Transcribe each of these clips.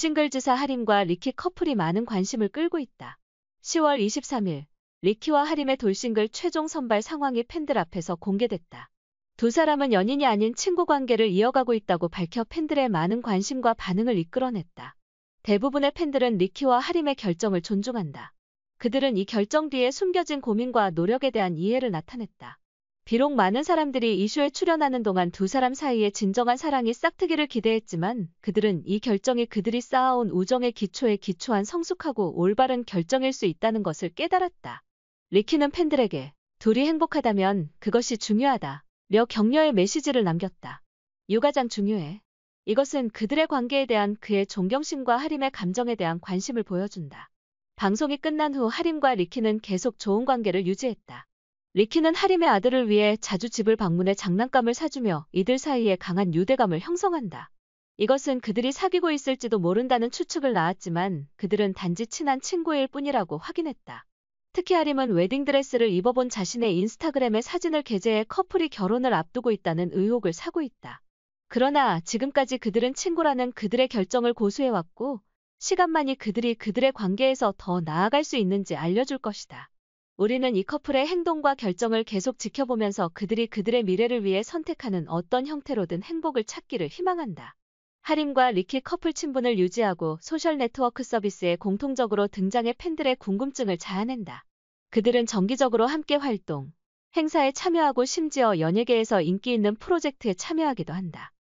싱글즈사 하림과 리키 커플이 많은 관심을 끌고 있다. 10월 23일, 리키와 하림의 돌싱글 최종 선발 상황이 팬들 앞에서 공개됐다. 두 사람은 연인이 아닌 친구 관계를 이어가고 있다고 밝혀 팬들의 많은 관심과 반응을 이끌어냈다. 대부분의 팬들은 리키와 하림의 결정을 존중한다. 그들은 이 결정 뒤에 숨겨진 고민과 노력에 대한 이해를 나타냈다. 비록 많은 사람들이 이슈에 출연하는 동안 두 사람 사이에 진정한 사랑이 싹트기를 기대했지만 그들은 이 결정이 그들이 쌓아온 우정의 기초에 기초한 성숙하고 올바른 결정일 수 있다는 것을 깨달았다. 리키는 팬들에게 둘이 행복하다면 그것이 중요하다. 며 격려의 메시지를 남겼다. 유가장 중요해. 이것은 그들의 관계에 대한 그의 존경심과 하림의 감정에 대한 관심을 보여준다. 방송이 끝난 후 하림과 리키는 계속 좋은 관계를 유지했다. 리키는 하림의 아들을 위해 자주 집을 방문해 장난감을 사주며 이들 사이에 강한 유대감을 형성한다. 이것은 그들이 사귀고 있을지도 모른다는 추측을 낳았지만 그들은 단지 친한 친구일 뿐이라고 확인했다. 특히 하림은 웨딩드레스를 입어본 자신의 인스타그램에 사진을 게재해 커플이 결혼을 앞두고 있다는 의혹을 사고 있다. 그러나 지금까지 그들은 친구라는 그들의 결정을 고수해왔고 시간만이 그들이 그들의 관계에서 더 나아갈 수 있는지 알려줄 것이다. 우리는 이 커플의 행동과 결정을 계속 지켜보면서 그들이 그들의 미래를 위해 선택하는 어떤 형태로든 행복을 찾기를 희망한다. 하림과 리키 커플 친분을 유지하고 소셜 네트워크 서비스에 공통적으로 등장해 팬들의 궁금증을 자아낸다. 그들은 정기적으로 함께 활동, 행사에 참여하고 심지어 연예계에서 인기 있는 프로젝트에 참여하기도 한다.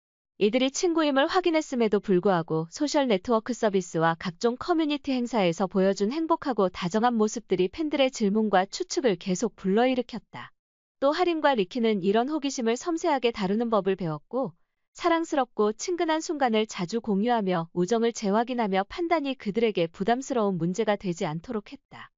이들이 친구임을 확인했음에도 불구하고 소셜 네트워크 서비스와 각종 커뮤니티 행사에서 보여준 행복하고 다정한 모습들이 팬들의 질문과 추측을 계속 불러일으켰다. 또 하림과 리키는 이런 호기심을 섬세하게 다루는 법을 배웠고 사랑스럽고 친근한 순간을 자주 공유하며 우정을 재확인하며 판단이 그들에게 부담스러운 문제가 되지 않도록 했다.